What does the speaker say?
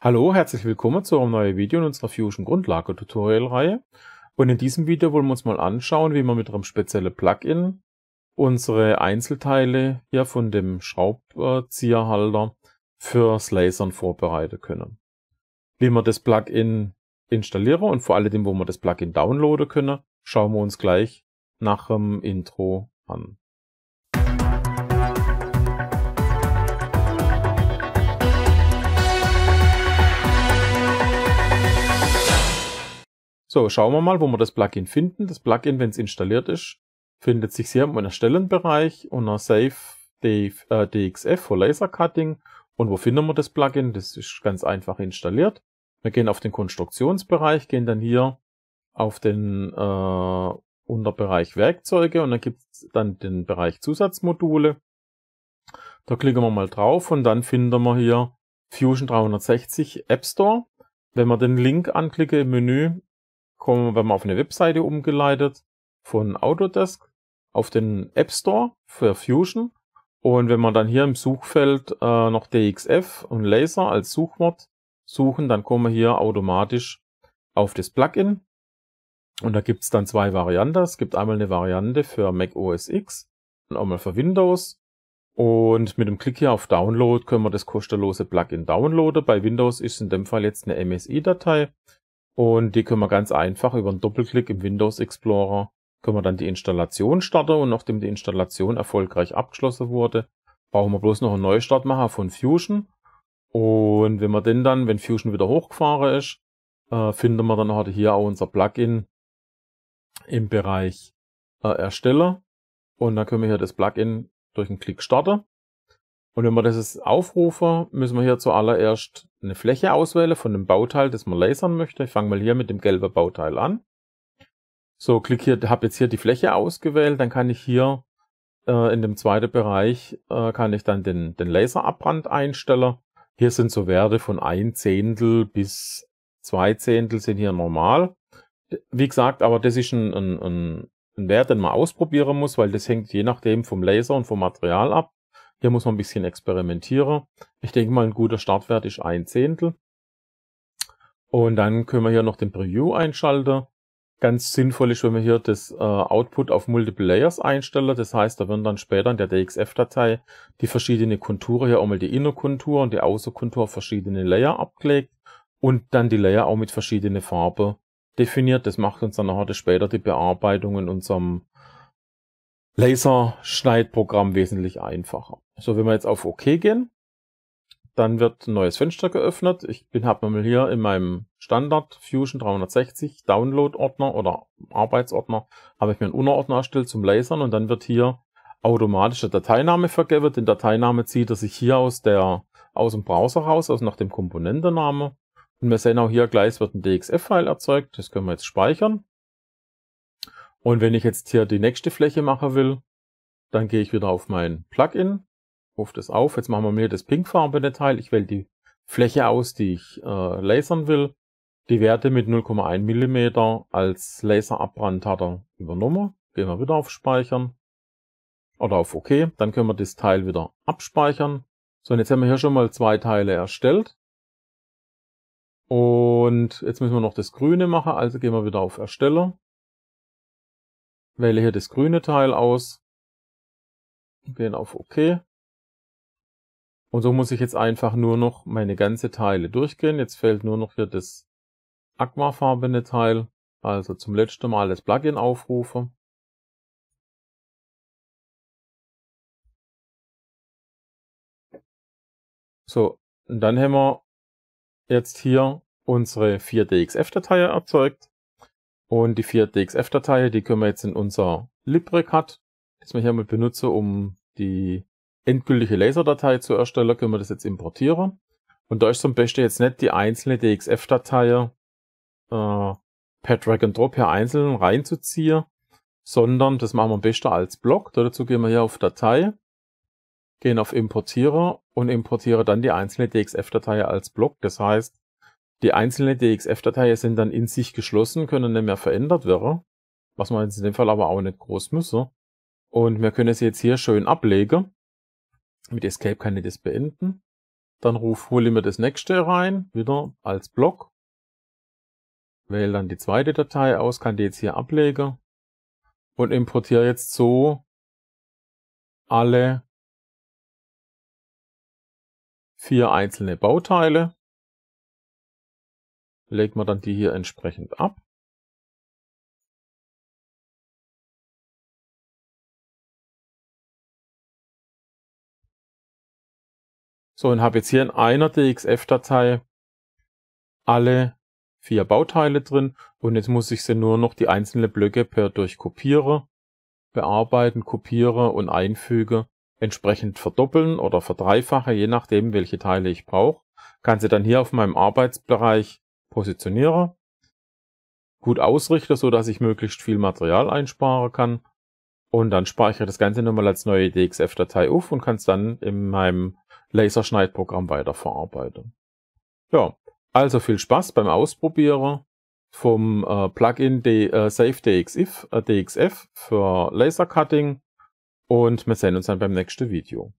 Hallo, herzlich willkommen zu einem neuen Video in unserer Fusion Grundlage Tutorial Reihe. Und in diesem Video wollen wir uns mal anschauen, wie man mit einem speziellen Plugin unsere Einzelteile hier von dem Schraubzieherhalter fürs Lasern vorbereiten können. Wie wir das Plugin installieren und vor allem, wo wir das Plugin downloaden können, schauen wir uns gleich nach dem Intro an. So, schauen wir mal, wo wir das Plugin finden. Das Plugin, wenn es installiert ist, findet sich hier im Erstellenbereich unter Save DXF äh, for Laser Cutting. Und wo finden wir das Plugin? Das ist ganz einfach installiert. Wir gehen auf den Konstruktionsbereich, gehen dann hier auf den äh, Unterbereich Werkzeuge und dann gibt es dann den Bereich Zusatzmodule. Da klicken wir mal drauf und dann finden wir hier Fusion 360 App Store. Wenn wir den Link anklicken im Menü, kommen wenn man auf eine Webseite umgeleitet von Autodesk auf den App Store für Fusion. Und wenn man dann hier im Suchfeld äh, noch DXF und Laser als Suchwort suchen, dann kommen wir hier automatisch auf das Plugin. Und da gibt es dann zwei Varianten. Es gibt einmal eine Variante für Mac OS X und einmal für Windows. Und mit dem Klick hier auf Download können wir das kostenlose Plugin downloaden. Bei Windows ist in dem Fall jetzt eine MSI-Datei. Und die können wir ganz einfach über einen Doppelklick im Windows Explorer können wir dann die Installation starten und nachdem die Installation erfolgreich abgeschlossen wurde, brauchen wir bloß noch einen Neustart machen von Fusion. Und wenn wir den dann, wenn Fusion wieder hochgefahren ist, äh, finden wir dann heute halt hier auch unser Plugin im Bereich äh, Ersteller. Und dann können wir hier das Plugin durch einen Klick starten. Und wenn wir das jetzt aufrufen, müssen wir hier zuallererst eine Fläche auswähle von dem Bauteil, das man lasern möchte. Ich fange mal hier mit dem gelben Bauteil an. So, klick hier, habe jetzt hier die Fläche ausgewählt, dann kann ich hier äh, in dem zweiten Bereich, äh, kann ich dann den, den Laserabbrand einstellen. Hier sind so Werte von ein Zehntel bis zwei Zehntel sind hier normal. Wie gesagt, aber das ist ein, ein, ein Wert, den man ausprobieren muss, weil das hängt je nachdem vom Laser und vom Material ab. Hier muss man ein bisschen experimentieren. Ich denke mal, ein guter Startwert ist ein Zehntel. Und dann können wir hier noch den Preview einschalten. Ganz sinnvoll ist, wenn wir hier das äh, Output auf Multiple Layers einstellen. Das heißt, da werden dann später in der DXF-Datei die verschiedenen Konturen, hier einmal die Innerkontur und die Außerkontur auf verschiedene Layer abgelegt und dann die Layer auch mit verschiedenen Farben definiert. Das macht uns dann nachher später die Bearbeitung in unserem Laserschneidprogramm wesentlich einfacher. So, wenn wir jetzt auf OK gehen, dann wird ein neues Fenster geöffnet. Ich bin habe mal hier in meinem Standard Fusion 360 Download-Ordner oder Arbeitsordner habe ich mir einen Unterordner erstellt zum Lasern und dann wird hier automatisch der Dateiname vergeben. Den Dateiname zieht er sich hier aus der aus dem Browser raus, also nach dem Komponentenname. Und wir sehen auch hier gleich wird ein DXF-File erzeugt. Das können wir jetzt speichern. Und wenn ich jetzt hier die nächste Fläche machen will, dann gehe ich wieder auf mein Plugin ruft das auf. Jetzt machen wir mir das pinkfarbene Teil. Ich wähle die Fläche aus, die ich äh, lasern will. Die Werte mit 0,1 mm als Laserabbrand hat er übernommen. Gehen wir wieder auf Speichern oder auf OK. Dann können wir das Teil wieder abspeichern. So, und jetzt haben wir hier schon mal zwei Teile erstellt. Und jetzt müssen wir noch das Grüne machen, also gehen wir wieder auf Ersteller. Wähle hier das grüne Teil aus. Gehen auf OK. Und so muss ich jetzt einfach nur noch meine ganze Teile durchgehen. Jetzt fehlt nur noch hier das aquafarbene Teil. Also zum letzten Mal das Plugin aufrufe. So, und dann haben wir jetzt hier unsere 4DXF-Datei erzeugt. Und die 4DXF-Datei, die können wir jetzt in unser LibreCut, das wir hier mal benutzen, um die endgültige Laserdatei zu erstellen, können wir das jetzt importieren. Und da ist zum Beispiel jetzt nicht die einzelne DXF-Datei äh, per Drag and Drop hier einzeln reinzuziehen, sondern das machen wir am besten als Block. Dazu gehen wir hier auf Datei, gehen auf Importiere und importiere dann die einzelne DXF-Datei als Block. Das heißt, die einzelne dxf datei sind dann in sich geschlossen, können nicht mehr verändert werden, was man in dem Fall aber auch nicht groß müsse. Und wir können es jetzt hier schön ablegen mit Escape kann ich das beenden. Dann ruf, hole ich das nächste rein, wieder als Block. Wähle dann die zweite Datei aus, kann die jetzt hier ablegen. Und importiere jetzt so alle vier einzelne Bauteile. Legt man dann die hier entsprechend ab. So, und habe jetzt hier in einer DXF-Datei alle vier Bauteile drin und jetzt muss ich sie nur noch die einzelnen Blöcke per durch Kopiere bearbeiten, kopiere und einfüge, entsprechend verdoppeln oder verdreifache, je nachdem welche Teile ich brauche. Kann sie dann hier auf meinem Arbeitsbereich positionieren, gut ausrichten, so dass ich möglichst viel Material einsparen kann und dann speichere das Ganze nochmal als neue DXF-Datei auf und kann es dann in meinem Laserschneidprogramm weiterverarbeite. Ja, also viel Spaß beim Ausprobieren vom äh, Plugin D, äh, Safe äh, DXF für Lasercutting und wir sehen uns dann beim nächsten Video.